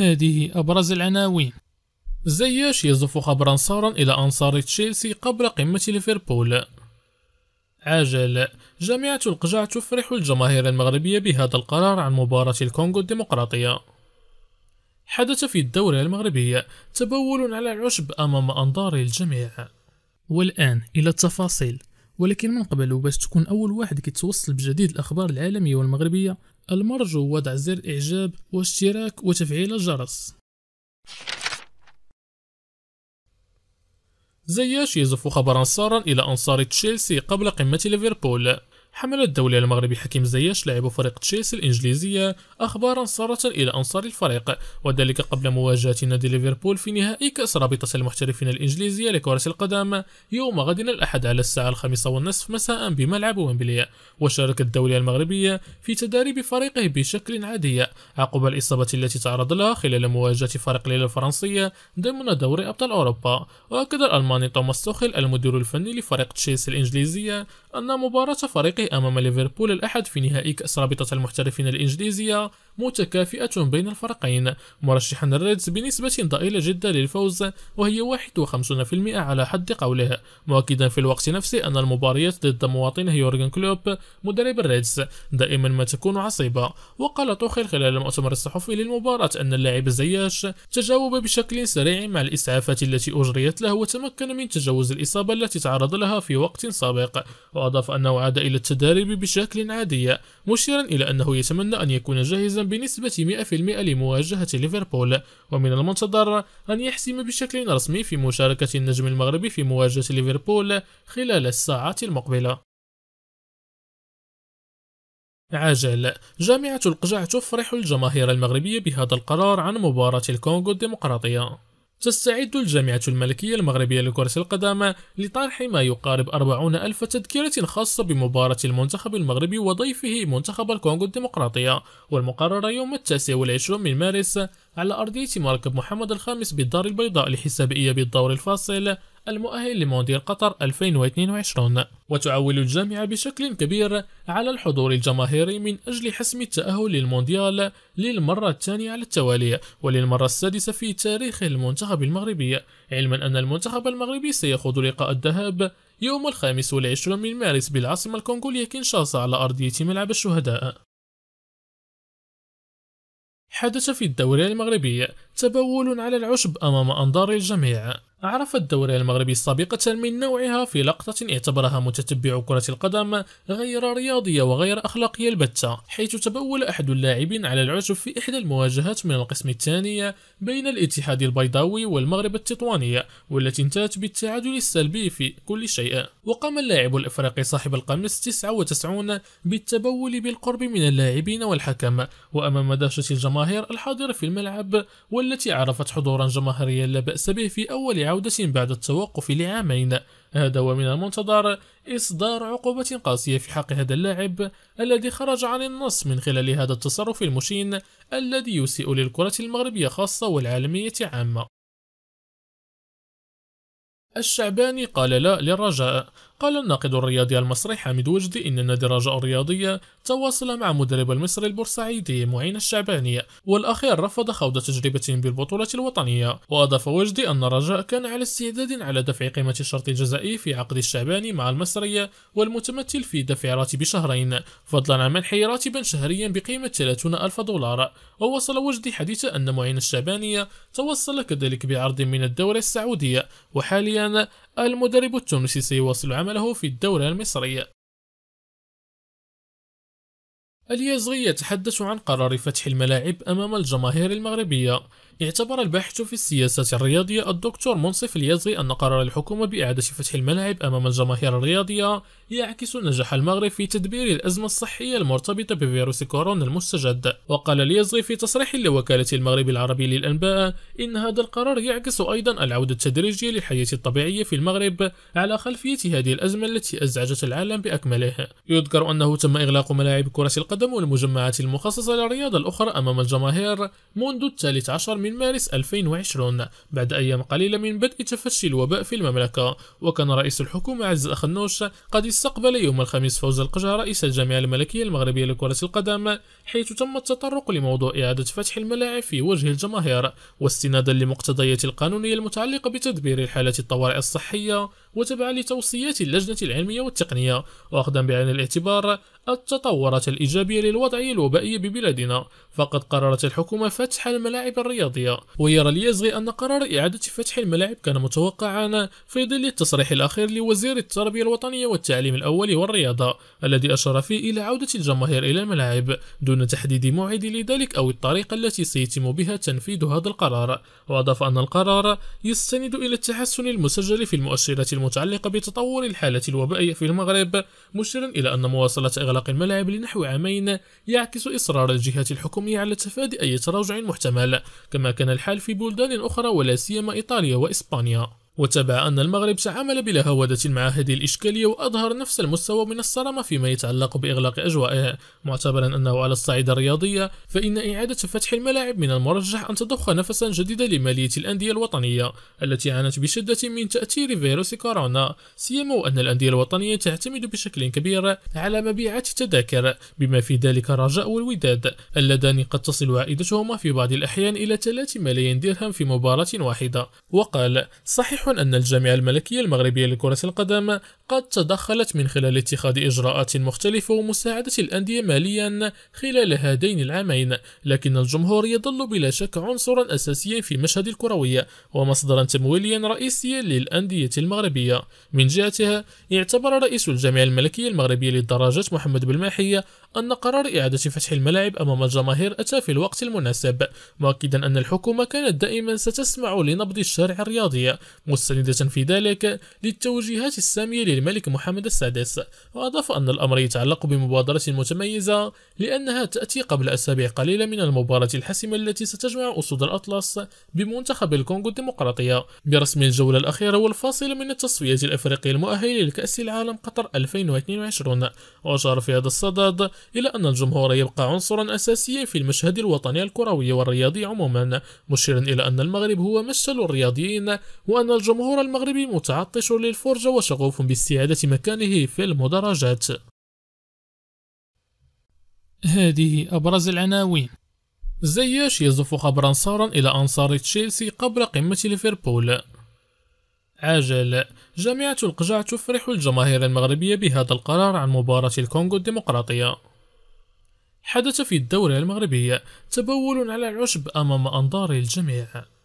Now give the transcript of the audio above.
هذه أبرز العناوين زياش يزف خبرا سارا إلى أنصار تشيلسي قبل قمة ليفربول عجل جامعة القجع تفرح الجماهير المغربية بهذا القرار عن مباراة الكونغو الديمقراطية حدث في الدوري المغربي تبول على العشب أمام أنظار الجميع والآن إلى التفاصيل ولكن من قبل باش تكون أول واحد كيتوصل بجديد الأخبار العالمية والمغربية المرجو وضع زر إعجاب واشتراك وتفعيل الجرس زياش يزف خبرا سارا إلى أنصار تشيلسي قبل قمة ليفربول حمل الدولي المغربي حكيم زياش لاعب فريق تشيلسي الإنجليزية أخبارا سارة إلى أنصار الفريق وذلك قبل مواجهة نادي ليفربول في نهائي كأس رابطة المحترفين الإنجليزية لكرة القدم يوم غد الأحد على الساعة الخامسة والنصف مساء بملعب ويمبلي وشارك الدولي المغربية في تدريب فريقه بشكل عادي عقب الإصابة التي تعرض لها خلال مواجهة فريق ليل الفرنسية ضمن دوري أبطال أوروبا وهكذا الألماني توماس توخيل المدير الفني لفريق تشيلسي الإنجليزية أن مباراة فريقه أمام ليفربول الأحد في نهائي كأس رابطة المحترفين الإنجليزية متكافئة بين الفريقين مرشحا الريدز بنسبة ضئيلة جدا للفوز وهي 51% على حد قوله مؤكدا في الوقت نفسه أن المباريات ضد مواطنه يورغن كلوب مدرب الريدز دائما ما تكون عصيبة وقال توخيل خلال المؤتمر الصحفي للمباراة أن اللاعب زياش تجاوب بشكل سريع مع الإسعافات التي أجريت له وتمكن من تجاوز الإصابة التي تعرض لها في وقت سابق وأضاف أنه عاد إلى التدريب بشكل عادي مشيرا إلى أنه يتمنى أن يكون جاهزا بنسبة 100% لمواجهة ليفربول ومن المنتظر أن يحسم بشكل رسمي في مشاركة النجم المغربي في مواجهة ليفربول خلال الساعات المقبلة عجل جامعة القجع تفرح الجماهير المغربية بهذا القرار عن مباراة الكونغو الديمقراطية تستعد الجامعة الملكية المغربية لكرة القدم لطرح ما يقارب 40 ألف تذكرة خاصة بمباراة المنتخب المغربي وضيفه منتخب الكونغو الديمقراطية والمقررة يوم التاسع والعشرون من مارس على أرضية مركب محمد الخامس بالدار البيضاء لحساب إياب الدور الفاصل المؤهل لمونديال قطر 2022 وتعول الجامعة بشكل كبير على الحضور الجماهيري من أجل حسم التأهل للمونديال للمرة الثانية على التوالي وللمرة السادسة في تاريخ المنتخب المغربي علما أن المنتخب المغربي سيخوض لقاء الذهاب يوم الخامس والعشرون من مارس بالعاصمة الكونغولية كينشاسا على أرضية ملعب الشهداء حدث في الدوري المغربي تبول على العشب أمام أنظار الجميع عرف الدوري المغربي سابقة من نوعها في لقطة اعتبرها متتبع كرة القدم غير رياضية وغير أخلاقية البتة حيث تبول أحد اللاعبين على العشب في إحدى المواجهات من القسم الثاني بين الاتحاد البيضاوي والمغرب التطواني والتي انتهت بالتعادل السلبي في كل شيء وقام اللاعب الإفريقي صاحب القميص 99 بالتبول بالقرب من اللاعبين والحكم وأمام دهشة الجماهير الحاضرة في الملعب والتي عرفت حضورا جماهيريا لا بأس به في أول عودة بعد التوقف لعامين هذا ومن المنتظر إصدار عقوبة قاسية في حق هذا اللاعب الذي خرج عن النص من خلال هذا التصرف المشين الذي يسيء للكرة المغربية خاصة والعالمية عامة الشعباني قال لا للرجاء قال الناقد الرياضي المصري حامد وجدي إن الدراسة الرياضية تواصل مع مدرب المصري البورسعيدي معين الشعباني والأخير رفض خوض تجربة بالبطولة الوطنية وأضاف وجدي أن الرجاء كان على استعداد على دفع قيمة الشرط الجزائي في عقد الشعباني مع المصري والمتمثل في دفع راتب شهرين فضلا عن منحه راتبا شهريا بقيمة 30 ألف دولار ووصل وجدي حديث أن معين الشعباني توصل كذلك بعرض من الدولة السعودية وحاليا المدرب التونسي سيواصل عمله في الدوري المصرية اليازغي يتحدث عن قرار فتح الملاعب أمام الجماهير المغربية اعتبر الباحث في السياسات الرياضية الدكتور منصف اليزغي أن قرار الحكومة بإعادة فتح الملاعب أمام الجماهير الرياضية يعكس نجاح المغرب في تدبير الأزمة الصحية المرتبطة بفيروس كورونا المستجد وقال اليزغي في تصريح لوكالة المغرب العربي للأنباء إن هذا القرار يعكس أيضا العودة التدريجية للحياة الطبيعية في المغرب على خلفية هذه الأزمة التي أزعجت العالم بأكمله يذكر أنه تم إغلاق ملاعب كرة القدم والمجمعات المخصصة للرياضة الأخرى أمام الجماهير منذ الثالث عشر من من مارس 2020 بعد أيام قليلة من بدء تفشي الوباء في المملكة وكان رئيس الحكومة عز أخنوش قد استقبل يوم الخميس فوز القجع رئيس الجامعة الملكية المغربية لكرة القدم حيث تم التطرق لموضوع إعادة فتح الملاعب في وجه الجماهير واستنادا لمقتضيات القانونية المتعلقة بتدبير الحالة الطوارئ الصحية وتبعا لتوصيات اللجنة العلمية والتقنية واخذا بعين الاعتبار التطورات الإيجابية للوضع الوبائي ببلادنا فقد قررت الحكومة فتح الملاعب الرياضية ويرى اليزغي أن قرار إعادة فتح الملاعب كان متوقعا في ظل التصريح الأخير لوزير التربية الوطنية والتعليم الأولي والرياضة الذي أشار فيه إلى عودة الجماهير إلى الملاعب دون تحديد موعد لذلك أو الطريقة التي سيتم بها تنفيذ هذا القرار وأضاف أن القرار يستند إلى التحسن المسجل في المؤشرات المتعلقة بتطور الحالة الوبائية في المغرب مشيرا إلى أن مواصلة إغلاق إغلاق الملاعب لنحو عامين يعكس إصرار الجهات الحكومية على تفادي أي تراجع محتمل كما كان الحال في بلدان أخرى ولا سيما إيطاليا وإسبانيا وتبع أن المغرب تعامل بلا هودة مع هذه الإشكالية وأظهر نفس المستوى من الصرامة فيما يتعلق بإغلاق أجوائه معتبرا أنه على الصعيد الرياضية فإن إعادة فتح الملاعب من المرجح أن تضخ نفسا جديدا لمالية الأندية الوطنية التي عانت بشدة من تأثير فيروس كورونا سيما وأن الأندية الوطنية تعتمد بشكل كبير على مبيعات التذاكر بما في ذلك الرجاء والوداد اللذان قد تصل عائدتهما في بعض الأحيان إلى 3 ملايين درهم في مباراة واحدة وقال صحيح أن الجامعة الملكية المغربية لكرة القدم قد تدخلت من خلال اتخاذ إجراءات مختلفة ومساعدة الأندية ماليا خلال هذين العامين لكن الجمهور يظل بلا شك عنصرا أساسيا في مشهد الكروية ومصدرا تمويليا رئيسيا للأندية المغربية من جهتها اعتبر رئيس الجامعة الملكية المغربية للدراجات محمد بالماحية أن قرار إعادة فتح الملاعب أمام الجماهير أتى في الوقت المناسب مؤكدا أن الحكومة كانت دائما ستسمع لنبض الشارع الرياضي مستندة في ذلك للتوجيهات السامية للملك محمد السادس وأضاف أن الأمر يتعلق بمبادرة متميزة لأنها تأتي قبل أسابيع قليلة من المباراة الحاسمة التي ستجمع أسود الأطلس بمنتخب الكونغو الديمقراطية برسم الجولة الأخيرة والفاصلة من التصفيات الأفريقية المؤهلة لكأس العالم قطر 2022 وأشار في هذا الصدد إلى أن الجمهور يبقى عنصرا أساسيا في المشهد الوطني الكروي والرياضي عموما مشيرا إلى أن المغرب هو مشتل الرياضيين وأن الجمهور الجمهور المغربي متعطش للفرجة وشغوف باستعادة مكانه في المدرجات هذه أبرز العناوين زياش يزف خبرا سارا إلى أنصار تشيلسي قبل قمة ليفربول عجل جامعة القجع تفرح الجماهير المغربية بهذا القرار عن مباراة الكونغو الديمقراطية حدث في الدوري المغربي تبول على العشب أمام أنظار الجميع